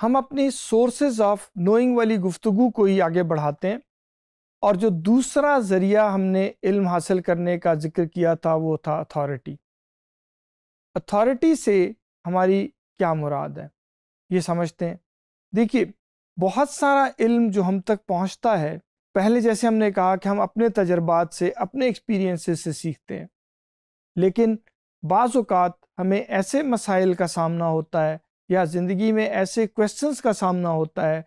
हम अपनी sources of knowing वाली गुफ्तु को ही आगे बढ़ाते हैं और जो दूसरा ज़रिया हमने इल्म हासिल करने का जिक्र किया था वो था अथॉरिटी अथॉरिटी से हमारी क्या मुराद है ये समझते हैं देखिए बहुत सारा इल्म जो हम तक पहुंचता है पहले जैसे हमने कहा कि हम अपने तजर्बात से अपने एक्सपीरियंसेस से सीखते हैं लेकिन बाज़ात हमें ऐसे मसाइल का सामना होता है या ज़िंदगी में ऐसे क्वेश्चंस का सामना होता है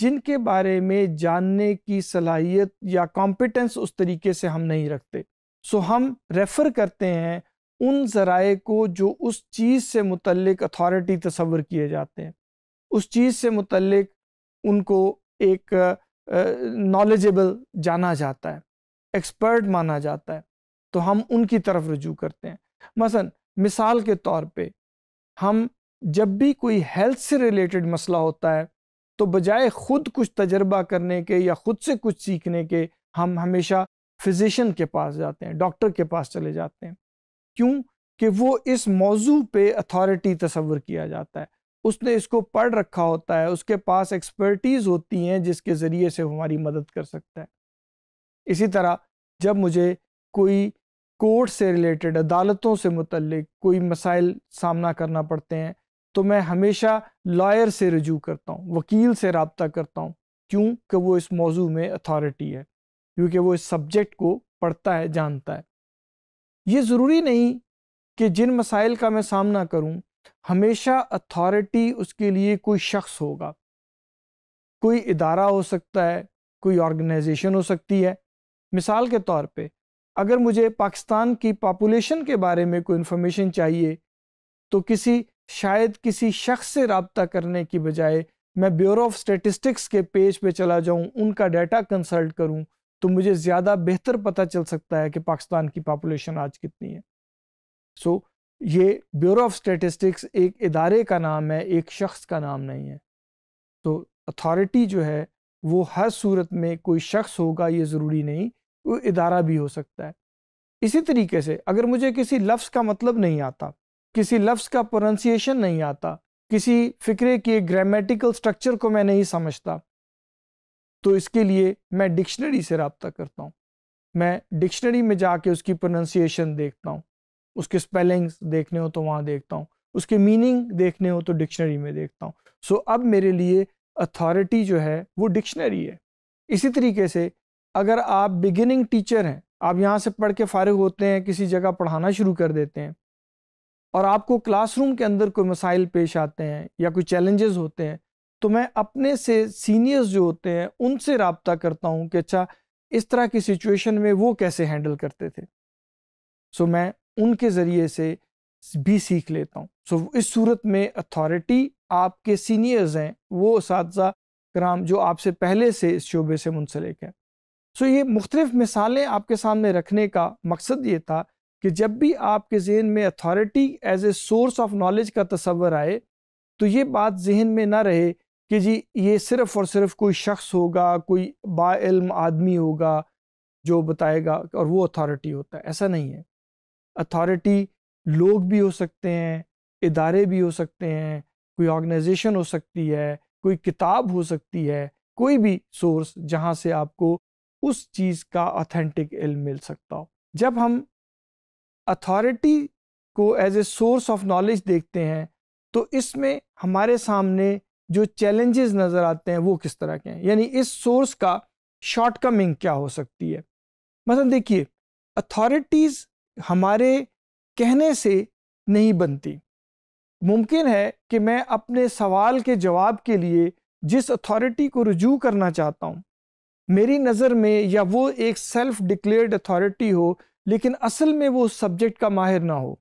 जिनके बारे में जानने की सलाहियत या कॉम्पिटेंस उस तरीके से हम नहीं रखते सो हम रेफ़र करते हैं उन ज़राए को जो उस चीज़ से मुतलक अथॉरिटी तस्वर किए जाते हैं उस चीज़ से मुतलक उनको एक नॉलेजेबल जाना जाता है एक्सपर्ट माना जाता है तो हम उनकी तरफ रजू करते हैं मसलन मिसाल के तौर पे हम जब भी कोई हेल्थ से रिलेटेड मसला होता है तो बजाय ख़ुद कुछ तजर्बा करने के या ख़ुद से कुछ सीखने के हम हमेशा फिजिशन के पास जाते हैं डॉक्टर के पास चले जाते हैं क्यों कि वो इस मौजू पे अथॉरिटी तस्वर किया जाता है उसने इसको पढ़ रखा होता है उसके पास एक्सपर्टीज़ होती हैं जिसके ज़रिए से हमारी मदद कर सकता है इसी तरह जब मुझे कोई कोर्ट से रिलेटेड अदालतों से मुतलक कोई मसाइल सामना करना पड़ते हैं तो मैं हमेशा लॉयर से रजू करता हूँ वकील से रबता करता हूँ क्योंकि वो इस मौजू में अथॉरिटी है क्योंकि वो इस सब्जेक्ट को पढ़ता है जानता है ये ज़रूरी नहीं कि जिन मसाइल का मैं सामना करूँ हमेशा अथॉरिटी उसके लिए कोई शख्स होगा कोई इदारा हो सकता है कोई ऑर्गेनाइजेशन हो सकती है मिसाल के तौर पे अगर मुझे पाकिस्तान की पापुलेशन के बारे में कोई इन्फॉर्मेशन चाहिए तो किसी शायद किसी शख्स से रबता करने की बजाय मैं ब्यूरो ऑफ स्टेटिस्टिक्स के पेज पे चला जाऊं उनका डाटा कंसल्ट करूं तो मुझे ज़्यादा बेहतर पता चल सकता है कि पाकिस्तान की पॉपुलेशन आज कितनी है सो so, ये ब्यूरो ऑफ स्टेटिस्टिक्स एक इदारे का नाम है एक शख्स का नाम नहीं है तो अथॉरिटी जो है वो हर सूरत में कोई शख्स होगा ये ज़रूरी नहीं वो इदारा भी हो सकता है इसी तरीके से अगर मुझे किसी लफ्ज़ का मतलब नहीं आता किसी लफ्ज़ का प्रोनंसिएशन नहीं आता किसी फ़िक्रे के ग्रामेटिकल स्ट्रक्चर को मैं नहीं समझता तो इसके लिए मैं डिक्शनरी से रबता करता हूँ मैं डिक्शनरी में जाके उसकी प्रोनंसिएशन देखता हूँ उसके स्पेलिंग्स देखने हो तो वहाँ देखता हूँ उसके मीनिंग देखने हो तो डिक्शनरी में देखता हूँ सो अब मेरे लिए अथॉरिटी जो है वो डिक्शनरी है इसी तरीके से अगर आप बिगिनिंग टीचर हैं आप यहाँ से पढ़ के फारग होते हैं किसी जगह पढ़ाना शुरू कर देते हैं और आपको क्लासरूम के अंदर कोई मसाइल पेश आते हैं या कोई चैलेंजेस होते हैं तो मैं अपने से सीनियर्स जो होते हैं उनसे रबता करता हूँ कि अच्छा इस तरह की सिचुएशन में वो कैसे हैंडल करते थे सो मैं उनके ज़रिए से भी सीख लेता हूँ सो इस सूरत में अथॉरिटी आपके सीनियर्स हैं वो उस कराम जो आपसे पहले से इस शोबे से मुंसलिक हैं सो ये मुख्तलिफ मिसालें आपके सामने रखने का मकसद ये था कि जब भी आपके जहन में authority as a source of knowledge का तस्वर आए तो ये बात जहन में ना रहे कि जी ये सिर्फ़ और सिर्फ कोई शख्स होगा कोई बाम आदमी होगा जो बताएगा और वो अथॉरिटी होता है ऐसा नहीं है अथॉरिटी लोग भी हो सकते हैं इदारे भी हो सकते हैं कोई ऑर्गेनाइजेशन हो सकती है कोई किताब हो सकती है कोई भी सोर्स जहाँ से आपको उस चीज़ का ऑथेंटिक इल्म मिल सकता हो जब हम अथॉरिटी को as a source of knowledge देखते हैं तो इसमें हमारे सामने जो चैलेंजेस नज़र आते हैं वो किस तरह के हैं यानी इस सोर्स का शॉर्टकमिंग क्या हो सकती है मतलब देखिए अथॉरिटीज़ हमारे कहने से नहीं बनती मुमकिन है कि मैं अपने सवाल के जवाब के लिए जिस अथॉरिटी को रजू करना चाहता हूँ मेरी नज़र में या वो एक सेल्फ डिक्लेयर्ड अथॉरिटी हो लेकिन असल में वो सब्जेक्ट का माहिर ना हो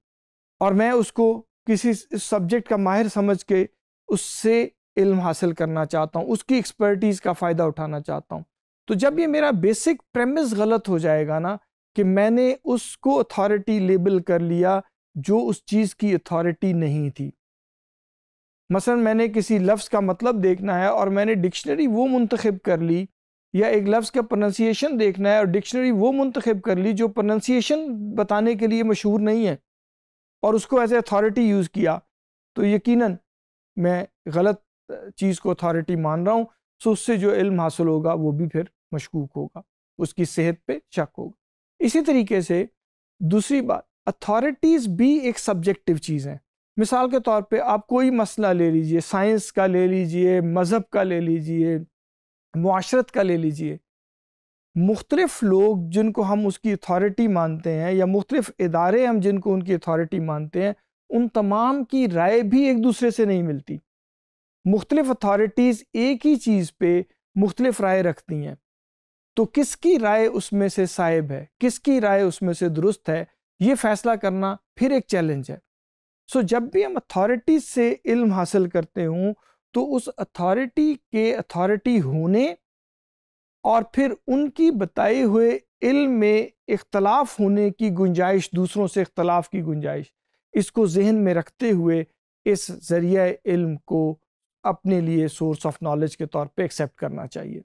और मैं उसको किसी सब्जेक्ट का माहिर समझ के उससे इल्म हासिल करना चाहता हूँ उसकी एक्सपर्टीज़ का फ़ायदा उठाना चाहता हूँ तो जब ये मेरा बेसिक प्रेमिस गलत हो जाएगा ना कि मैंने उसको अथॉरिटी लेबल कर लिया जो उस चीज़ की अथॉरिटी नहीं थी मसलन मैंने किसी लफ्ज़ का मतलब देखना है और मैंने डिक्शनरी वो मुंतखब कर ली या एक लफ्ज़ का प्रोनंसिएशन देखना है और डिक्शनरी वो मुंतखब कर ली जो प्रोनंसिएशन बताने के लिए मशहूर नहीं है और उसको एज ए अथॉरिटी यूज़ किया तो यकीनन मैं गलत चीज़ को अथॉरिटी मान रहा हूँ सो तो उससे जो इल्म हासिल होगा वो भी फिर मशकूक होगा उसकी सेहत पे शक होगा इसी तरीके से दूसरी बात अथॉरिटीज़ भी एक सब्जेक्टिव चीज़ हैं मिसाल के तौर पे आप कोई मसला ले लीजिए साइंस का ले लीजिए मज़हब का ले लीजिए माशरत का ले लीजिए मुख्तलफ लोग जिनको हम उसकी अथॉरिटी मानते हैं या मुख्तलिफ इदारे हम जिनको उनकी अथॉरिटी मानते हैं उन तमाम की राय भी एक दूसरे से नहीं मिलती मुख्तलिफ अथॉरिटीज़ एक ही चीज़ पे मुख्तलिफ राय रखती हैं तो किसकी राय उसमें से साइब है किसकी राय उसमें से दुरुस्त है ये फ़ैसला करना फिर एक चैलेंज है सो जब भी हम अथॉरिटीज़ से इल्म हासिल करते हों तो उस अथॉरिटी के अथॉरिटी होने और फिर उनकी बताए हुए इल्म में इख्तलाफ होने की गुंजाइश दूसरों से इख्तलाफ की गुंजाइश इसको जहन में रखते हुए इस ज़रिए इल्म को अपने लिए सोर्स ऑफ नॉलेज के तौर पे एक्सेप्ट करना चाहिए